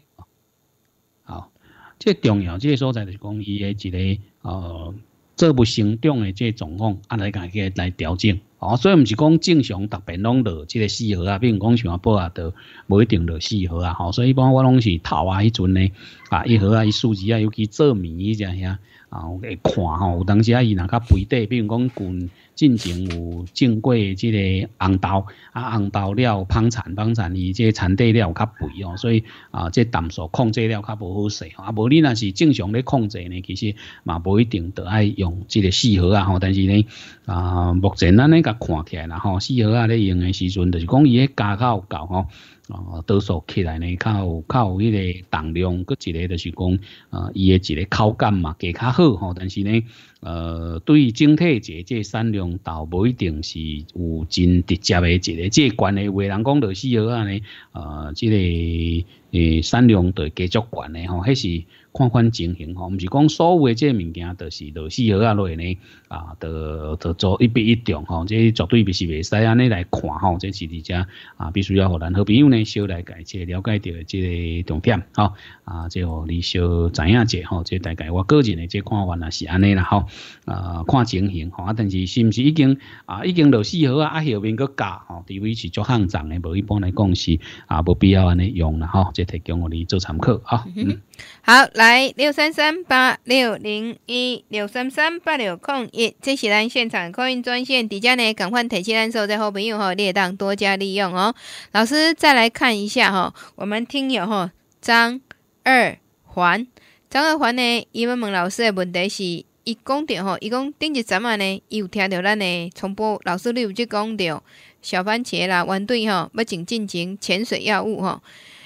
好，即重要，即个所在就是讲伊诶一个呃做不成长的即状况，按来家己来调整。哦，所以唔是讲正常，特别拢落即个四合啊，比如讲像啊布啊，落无一定落四合啊。吼，所以一般我拢是头啊，迄阵呢啊一盒啊一数字啊，尤其做米伊只遐，啊会看吼，有当时啊伊那个肥底，比如讲滚。进前有种过即个红豆，啊红豆了，芳产芳产伊即个产地料较肥哦，所以啊，即淡素控制了较无好势，啊无你若是正常咧控制呢，其实嘛无一定得爱用即个四合啊吼，但是呢啊目前咱咧甲看起来啦吼，四合啊咧用的时阵，就是讲伊个加有够吼。哦，多数起来呢，较有较有迄个重量，个一个就是讲，呃，伊个一个口感嘛，加较好吼。但是呢，呃，对整体一个产量倒无一定是有真直接诶一个，即关个话人讲螺丝螺啊呢，呃，即个诶产量得加足关诶吼，迄是看款情形吼，唔是讲所有诶即物件都是螺丝螺啊类呢。啊，都都做一比一重吼，这绝对不是袂使安尼来看吼，这是而且啊，必须要互咱好朋友呢少了解些，了解到即个重点吼，啊，这互你少知影者吼，这大概我个人的这看完也是安尼啦吼，啊，看情形吼，啊，但是是唔是已经啊，已经落四号啊，啊，后面佫加吼，地位是足上涨的，无一般来讲是啊，无必要安尼用啦吼，这提供我哋做参考啊。嗯，好，来六三三八六零一六三三八六空一。这是咱现场客运专线，底下呢赶快提起咱所在好朋友吼列当多加利用哦。老师再来看一下吼，我们听友吼张二环，张二环呢，伊要问老师的问题是：伊讲着吼，伊讲顶一阵眼呢，伊有听着咱的重播，老师你有即讲着小番茄啦、豌豆吼，要进进行潜水药物吼，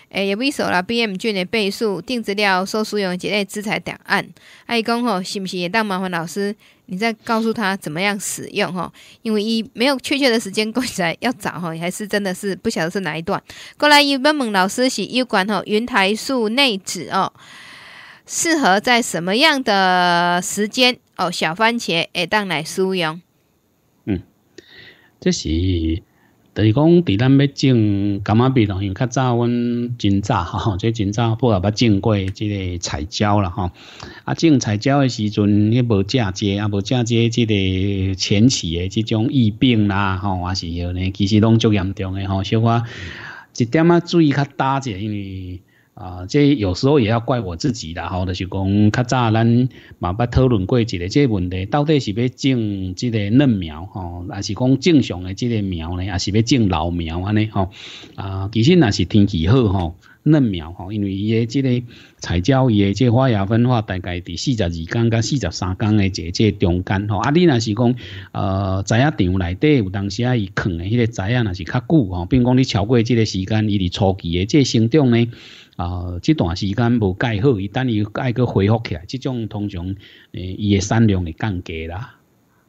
诶，叶尾草啦、B M 菌的倍数定制料，所使用一个制裁档案，啊，伊讲吼，是不是会当麻烦老师？你再告诉他怎么样使用哈，因为一没有确切的时间过来要找哈，还是真的是不晓得是哪一段。过来一问问老师，洗浴馆哈，云台树内酯哦，适合在什么样的时间哦？小番茄诶，当奶酥用。嗯，这是。就是讲，伫咱要种柑仔皮咯，因为较早，阮真早吼，即真早，不啊，捌种过即个彩椒啦吼。啊，种彩椒诶时阵，迄无嫁接，啊，无嫁接，即个前期诶即种疫病啦，吼，还是有呢。其实拢足严重诶吼，小可一点仔注意较大者，因为。啊，这有时候也要怪我自己啦，吼，就是讲较早咱嘛捌讨论过一个这问题，到底是要种这个嫩苗，吼，还是讲正常的这个苗呢，还是要种老苗安呢，吼，啊，其实那是天气好，吼。嫩苗吼，因为伊诶，即个采蕉伊诶，即个花芽分化大概伫四十二天甲四十三天诶，即个即中间吼。啊，你若是讲，呃，栽影场内底有当时啊，伊藏诶迄个栽影若是较久吼，并讲你超过即个时间，伊伫初期诶，即生长呢，啊，这段时间无盖好，伊等伊盖个恢复起来，这种通常诶，伊诶产量会降低啦。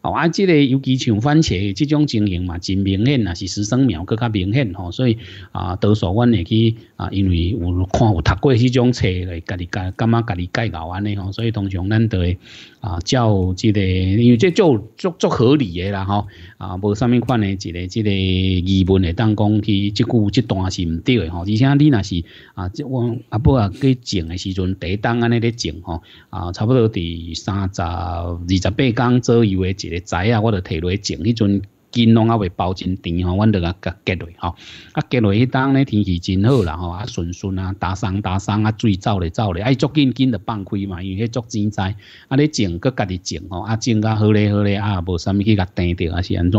哦，啊，即个尤其像番茄这种经营嘛，真明显啊，是死生苗更加明显吼，所以啊，多数阮会去啊，因为有看有读过这种册来，家己甲感觉家己介绍安尼吼，所以通常咱都会。啊，照即个，因为即就足足合理的啦吼，啊，无啥物款的一个即个疑问的，当讲去即句即段是唔对的吼，而且你那是啊，即我啊要啊去种的时阵，第一当安尼咧种吼，啊，差不多伫三十二十八工左右的一个仔啊，我就提去种，迄阵。金拢啊会包真甜吼，阮就来甲结落吼。啊，结落迄当呢天气真好啦吼，啊顺顺啊打桑打桑啊水走咧走咧，啊足紧紧就放开嘛，因为迄足钱财，啊你种搁家己种吼，啊种较好咧好咧啊无啥物去甲断着啊是安怎？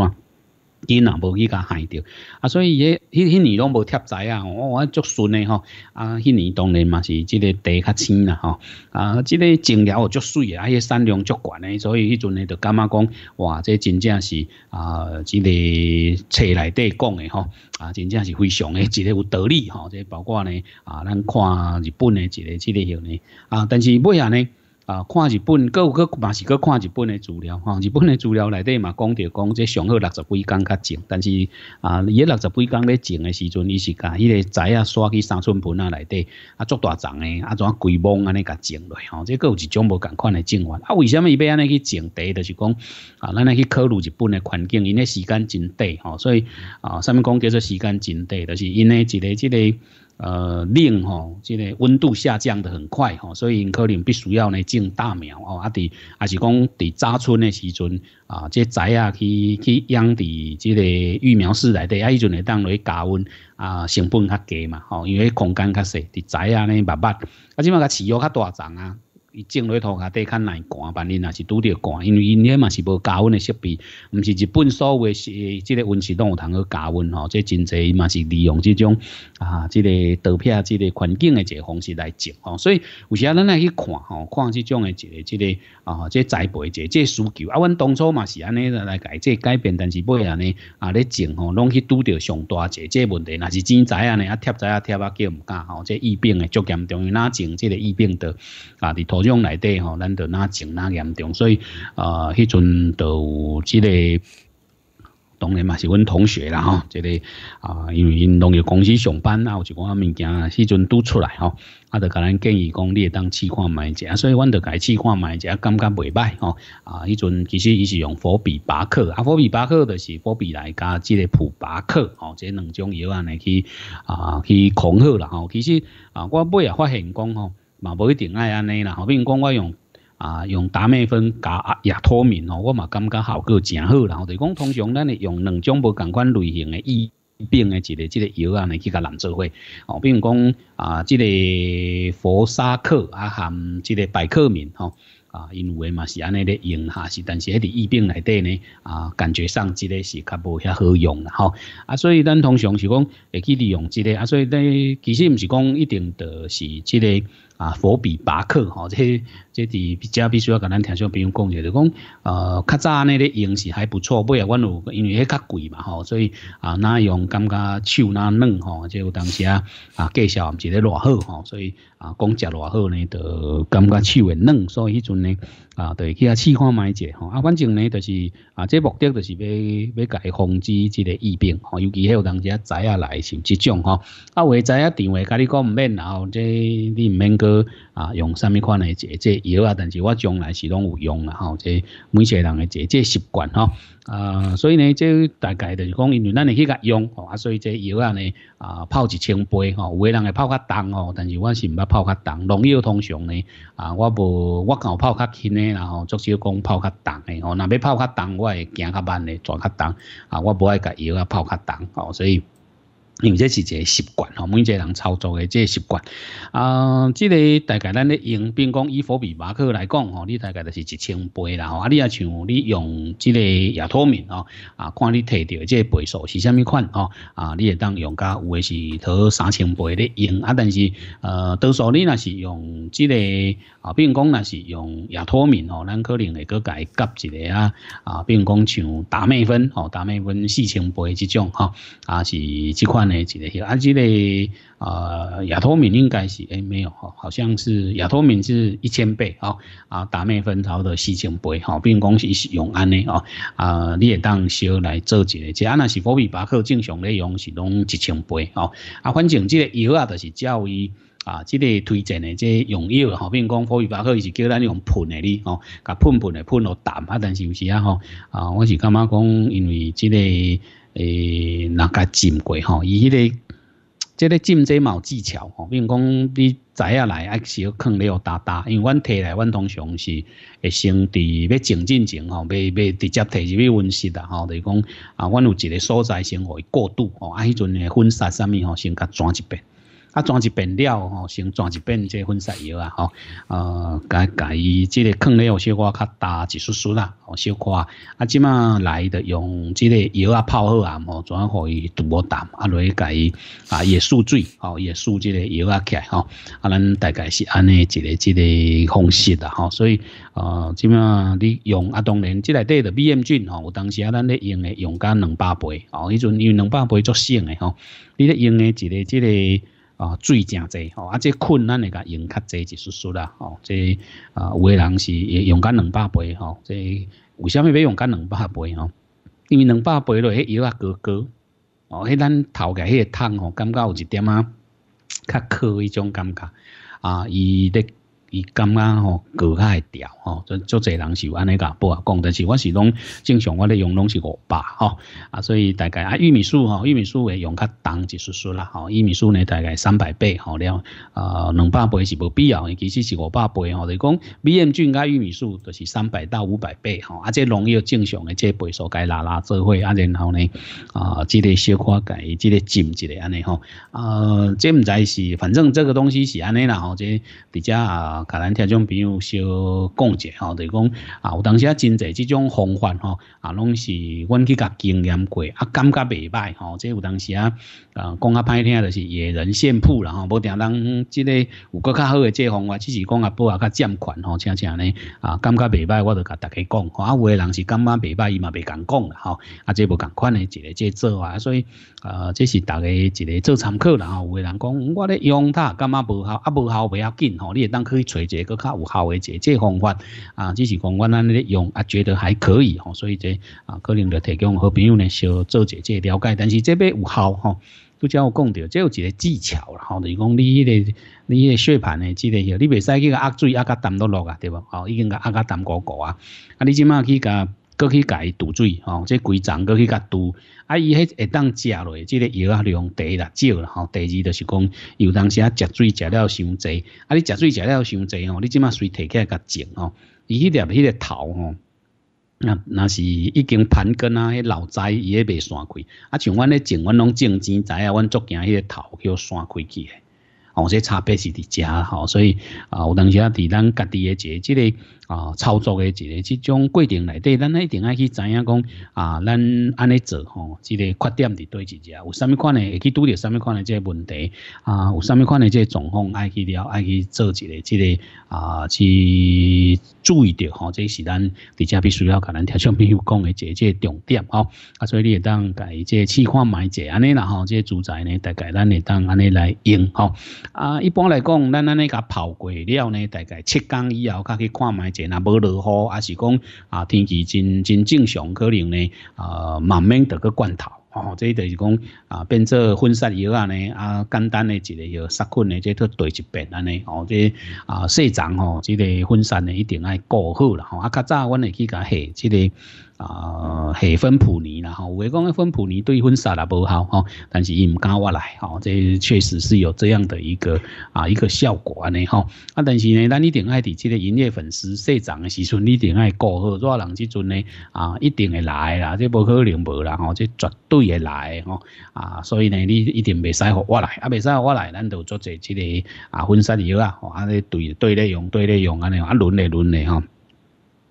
因啊无去甲害着啊所以迄迄迄年拢无贴知啊，我我足顺诶吼啊迄年当然嘛是即个地较青啦吼啊即个种了足水啊迄个产量足悬诶所以迄阵咧就感觉讲哇这真正是啊即个册内底讲诶吼啊真正是非常诶一个有道理吼这包括呢啊咱看日本诶一个即个迄呢啊但是尾啊呢啊，看日本，各各嘛是去看日本的资料，哈，日本的资料内底嘛讲着讲，即上好六十几公较种，但是啊，伊六十几公咧种的时阵，伊是甲伊个仔啊，刷去三寸盆啊内底啊做大丛的，啊怎规网安尼甲种落，吼，这个有一种无同款的种法。啊，为什么伊要安尼去种地？就是讲啊，咱来去考虑日本的环境，因个时间真短，吼，所以啊，上面讲叫做时间真短，就是因个一个这个。呃，冷吼，即个温度下降的很快吼，所以因可能必须要呢种大苗哦，啊，伫啊是讲伫早春的时阵啊，这仔啊去去养伫即个育苗室内底，啊，伊阵会当落去加温啊，成本较低嘛吼，因为空间较小，伫仔啊呢，密密，啊，即码甲饲育较大丛啊。伊种类头壳底较难寒，万一若是拄着寒，因为因遐嘛是无加温的设备，毋是日本所谓是即个温室拢有通去加温吼，即真济嘛是利用即种啊，即个稻片即个环境的个方式来种吼，所以有时啊咱来去看吼，看即种的一个即个啊，即栽培即即需求啊，阮当初嘛是安尼来改即改变，但是尾安呢啊咧种吼，拢去拄着上大即个问题，若是真灾啊呢啊贴灾啊贴啊叫唔敢吼，即疫病的足严重，哪种即个疫病的啊伫拖。这样来得吼，咱就若重若严重，所以啊，迄阵就即个当然嘛是阮同学啦吼，即个啊，因为因农药公司上班啊，有一寡物件镜啊，迄阵拄出来吼，啊，就甲咱建议讲，你会当试看买者，所以阮就家试看买者，感觉袂歹吼。啊，迄阵其实伊是用氟比巴克，啊，氟比巴克就是氟比来加即个普巴克，吼，即两种药啊来去啊去控害啦吼。其实啊，我尾啊发现讲吼。嘛，无一定爱安尼啦。后比讲，我用啊，用达美芬加亚托敏哦，我嘛感觉效果真好。然后就讲，通常咱会用两种无同款类型嘅疫病嘅一个即个药啊，来去甲人做伙。哦，比如讲啊，即个佛沙克啊，含即个百克敏吼啊，因为嘛是安尼咧用哈，是。但是迄个疫病内底呢啊，感觉上即个是较无遐好用啦吼。啊，所以咱通常是讲会去利用即个啊，所以咧其实唔是讲一定就是即个。啊，佛比巴克吼、哦，这这伫比较必须要甲咱听众朋友讲者，就讲呃，较早那个用是还不错，尾啊，阮有因为迄较贵嘛吼、所以啊，那用感觉手那嫩吼，即、有当时啊啊，介绍唔是咧偌好吼、所以啊，讲食偌好呢，就感觉手会嫩，所以迄阵呢啊，就去遐试看买者吼，啊，反正呢就是啊，这目的就是要要改防止即个疫病吼、尤其迄有当时仔啊来像即种吼、啊，有的仔啊电话甲你讲唔免，然后即你唔免过。啊，用啥物款诶解这药啊？但是我将来是拢有用啦吼，即每些人诶解即习惯吼啊，所以呢，即大概就是讲，因为咱咧去甲用所以这药啊呢啊泡一千杯吼，有的人会泡较重吼，但是我是毋捌泡较重，农药通常呢啊，我无我敢泡较轻诶，然后最少讲泡较重诶，哦，若要泡较重，我会行较慢的，转较重啊，我不爱甲药啊泡较重所以。因为这是一个习惯吼，每一个人操作的这个习惯。啊、呃，这个大概咱咧用，比如讲以伏比马克来讲吼，你大概就是一千倍啦吼。啊，你啊像你用这个亚托敏吼，啊，看你摕到这个倍数是啥物款吼，啊，你会当用加有的是投三千倍咧用啊，但是呃，多数你若是用这个啊，比如讲若是用亚托敏吼，咱可能会搁改加一个啊啊，比如讲像达美芬吼，达美芬四千倍这种吼，啊是这款。内几个啊，个啊，亚托敏应该是诶，没有吼，好像是亚托敏是一千倍啊，啊，达美芬巢的四千倍，比并讲是永安的哦，啊，你也当烧来做一个，即啊那是科维巴克正常内容是拢一千倍哦，啊，反正即个药啊，就是教伊啊，即个推荐的即用药，吼，比如讲普维巴克伊是叫咱用喷的哩吼，甲喷喷诶喷落淡，啊，但是有时啊吼，啊，我是感觉讲，因为即个。诶那个浸过吼伊迄个啧即 个浸这嘛有技巧吼比如讲你知影来啊小囥咧互搭搭因为阮摕来阮通常是会先伫要整进前吼要要直接摕入去温室啦吼著是讲啊阮有一个所在先互伊过渡吼啊迄阵诶婚纱啥物吼先甲装一遍啊，专治变料吼，成专治变这分散药啊，吼呃，改改伊，即个坑咧，有小可较大，一丝丝啦，吼，小可啊，即嘛来的用即个药啊泡好啊，吼，全互伊涂抹淡，啊落甲改啊也速水，吼，也速即个药啊起，来，吼啊咱大概是安尼一个即个方式啦，吼，所以呃，即嘛你用啊，当然即内底的 B M 菌吼，有当时啊，咱咧用的用甲两百倍哦，迄阵用两百倍足性诶，吼，你咧用的一个即个。啊，水正济吼，啊，这困难的个用较济，就丝丝啦吼。这啊，有个人是用咖两百倍吼，这为什么要用咖两百倍吼？因为两百倍内迄药啊，高高哦，迄咱头个迄个汤哦，感觉有一点啊，较渴一种感觉啊，伊咧。伊感觉吼，个较会调吼，就就侪人是安尼个，不啊，讲，但是我是拢正常，我咧用拢是五百吼，啊，所以大概啊，玉米素吼，玉米素会用较重，一丝丝啦吼，玉米素呢大概三百倍吼了，啊，两百倍是无必要，其其是五百倍吼，就讲，B M 菌加玉米素就是三百到五百倍吼，啊，即农药正常诶，即倍数该拉拉做伙啊，然后呢啊，即个小可介，即个浸一个安尼吼，啊，这毋知是，反正这个东西是安尼啦吼，即比较啊。甲咱听种，朋友小讲者吼，就是讲啊，有当时啊真侪这种方法吼，啊拢是阮去甲经验过，啊感觉袂歹吼。即有当时啊，啊，讲较歹听就是野人献曝啦吼，无定当即个有搁较好诶，即个方法，只是讲啊不啊较占款吼，恰正呢啊感觉袂歹，我都甲大家讲吼。啊有诶人是感觉袂歹，伊嘛袂敢讲啦吼。啊即无共款诶一个即做啊，所以啊，即是大家一个做参考啦。吼。有诶人讲我咧用它，感觉无效？啊无效袂要紧吼，你会当去。揣一个较有效诶解个方法，啊，只是讲我咱咧用啊，觉得还可以吼，所以这啊，可能着提供好朋友呢，小做者下了解。但是这要有效吼，拄则我讲着，即有一个技巧啦吼，就是讲你迄个你迄个血盘诶即个类，你未使去个压水压甲淡落落啊，对无？哦，已经甲压甲淡糊糊啊，啊，你即卖去甲过去甲伊堵水吼，即规丛过去甲堵，啊伊迄会当食落，即个药啊量第一啦少啦吼，第二就是讲有当时啊食水食了伤侪，啊你食水食了伤侪吼，你即马水摕起来甲种吼，伊迄粒迄个头吼，那那是已经盘根啊，迄老枝伊也未散开，啊像阮迄种，阮拢种钱仔啊，阮足惊迄个头叫散开去的，哦这差别是伫遮吼，所以啊有当时啊伫咱家己一个节，即个。啊，操作的一个即种过程内底，咱一定爱去知影讲啊，咱安尼做吼，即个缺点伫对一只，有啥物款会去拄着啥物款诶即个问题啊，有啥物款诶即个状况爱去了，爱去做一个即个啊，去注意到吼，这是咱伫家必须要甲咱听众朋友讲诶即个重点吼，啊，所以你也当伊即个试看买者安尼啦吼，即个住宅呢，大概咱会当安尼来用吼啊，一般来讲，咱安尼甲跑过了呢，大概七天以后甲去看买。啊，无落雨，还是讲啊，天气真真正常，可能呢，啊，慢慢得个罐头哦。这里就是讲啊，变做分散药啊呢，啊，简单的一个药杀菌的，这都对一遍安尼哦。这啊，细针哦，这个分散呢一定爱顾好了吼。啊，较早我会去甲下这个。啊，系分普尼啦吼，我讲的分普尼对婚纱啦不好吼，但是伊唔敢我来吼，这确实是有这样的一个啊一个效果安尼吼。啊，但是呢，咱一定爱伫这个营业粉丝社长的时阵，你一定爱顾好，热人即阵呢啊，一定会来啦，这不可能无啦吼，这绝对会来吼。啊，所以呢，你一定袂使互我来，啊袂使我来，咱就做做这个啊婚纱游啊，吼，啊咧对对内容对内容安尼，啊轮咧轮咧吼。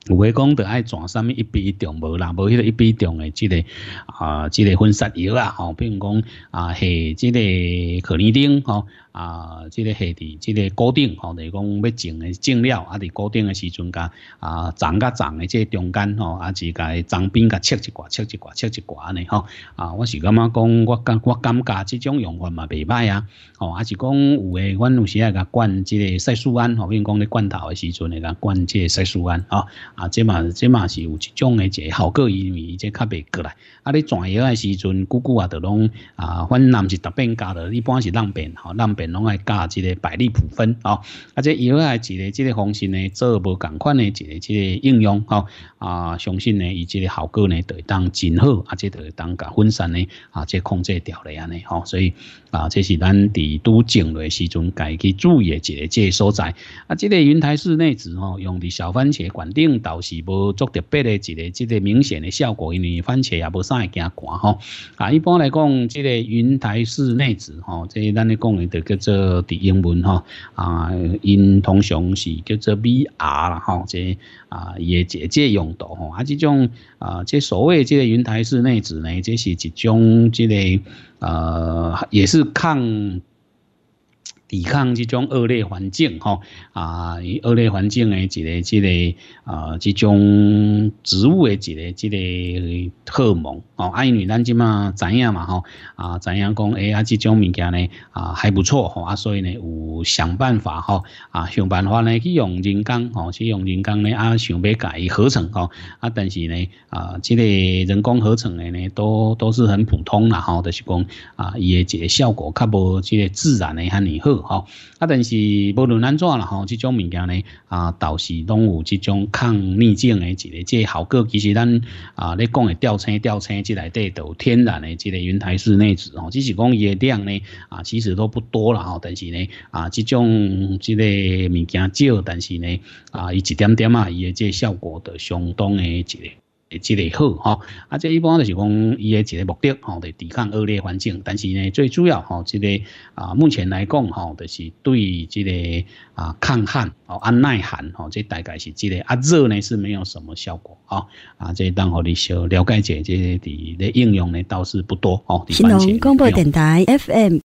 有会讲在爱选什么一笔重无啦，无迄个一笔重的即个啊，即个分散药啊，吼，比如讲啊，系即个可尼丁吼。啊，即个下伫即个固定吼，是讲要种诶种了，啊，伫固定诶时阵甲啊，长甲长诶，即中间吼，啊，自家长边甲切一寡，切一寡，切一安尼吼。啊，我是感觉讲，我感我感觉即种用法嘛未歹啊。吼，啊是讲有诶，阮有时啊，甲灌即个噻素胺吼，比如讲咧灌头诶时阵，会甲灌即个噻素胺吼。啊，即嘛即嘛是有一种诶，个效果因为伊即较未过来。啊，你转药诶时阵，久久啊着拢啊，阮毋是特别加的，一般是浪边吼，浪。便拢爱加一个百利普分哦，啊，这以后啊，一个这个方式呢，做无同款的一个这应用哦，啊，相信呢，以这个效果呢，会当真好，啊，这会当甲分散呢，啊，这控制掉了安尼吼，所以啊，这是咱伫拄种落时阵该去注意一个这所在，啊，这个云台式内置吼，用的小番茄管定倒是无足特别的一个一个明显的效果，因为番茄也不啥会惊寒吼，啊，一般来讲，这个云台式内置吼，这咱哩讲的。叫做伫英文哈啊，因通常是叫做 VR 啦吼，即啊，也姐姐用到吼啊，这种啊，即所谓即个云台式内子呢，即是一种即个呃，也是抗。抵抗这种恶劣环境，吼啊！恶劣环境的一个、一个啊，这种植物的一个、一个荷蒙哦。啊，因为咱即嘛知影嘛，吼啊，知影讲诶呀，这种物件呢啊还不错，吼啊，所以呢有想办法，吼啊想办法呢去用人工，吼去用人工呢啊想要改合成，吼啊但是呢啊这个人工合成的呢都都是很普通啦，吼，就是讲啊伊诶一个效果较无这个自然的遐尼好。好，啊，但是无论安怎啦，吼，这种物件呢，啊，倒是拢有这种抗逆症的一个，即效果其实咱啊，你讲的吊车、吊车之类底，有天然的这个云台室内纸哦，只是讲的量呢，啊，其实都不多啦吼，但是呢，啊，这种这个物件少，但是呢，啊，一点点啊，伊的这效果都相当的一个。积累好哈，啊，这一般就是讲，伊嘅一个目的吼，就抵抗恶劣环境。但是呢，最主要吼，这个啊，目前来讲吼，就是对这个啊抗旱哦啊耐寒吼，这大概是这个啊热呢是没有什么效果啊啊，这当互你小了解，这的的应用呢倒是不多哦，台 FM。